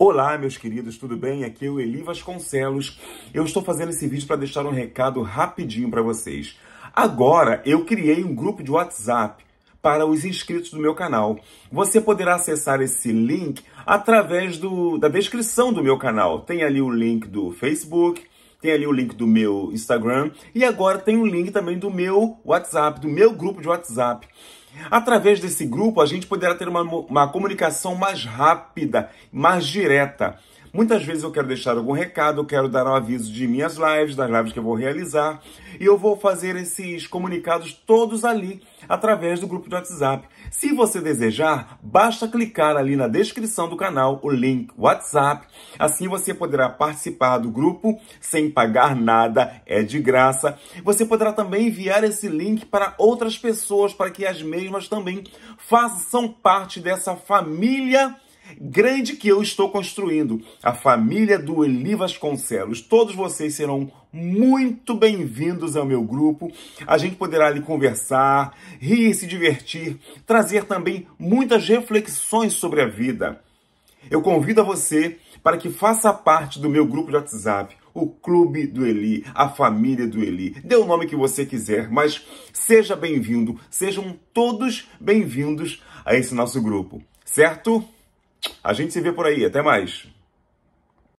Olá, meus queridos, tudo bem? Aqui é o Eli Vasconcelos. Eu estou fazendo esse vídeo para deixar um recado rapidinho para vocês. Agora eu criei um grupo de WhatsApp para os inscritos do meu canal. Você poderá acessar esse link através do, da descrição do meu canal. Tem ali o link do Facebook, tem ali o link do meu Instagram e agora tem o um link também do meu WhatsApp, do meu grupo de WhatsApp. Através desse grupo, a gente poderá ter uma, uma comunicação mais rápida, mais direta. Muitas vezes eu quero deixar algum recado, eu quero dar um aviso de minhas lives, das lives que eu vou realizar, e eu vou fazer esses comunicados todos ali através do grupo de WhatsApp. Se você desejar, basta clicar ali na descrição do canal o link WhatsApp, assim você poderá participar do grupo sem pagar nada, é de graça. Você poderá também enviar esse link para outras pessoas para que as mesmas também façam parte dessa família grande que eu estou construindo, a família do Eli Vasconcelos. Todos vocês serão muito bem-vindos ao meu grupo. A gente poderá ali conversar, rir, se divertir, trazer também muitas reflexões sobre a vida. Eu convido a você para que faça parte do meu grupo de WhatsApp, o Clube do Eli, a família do Eli. Dê o nome que você quiser, mas seja bem-vindo, sejam todos bem-vindos a esse nosso grupo, certo? A gente se vê por aí. Até mais.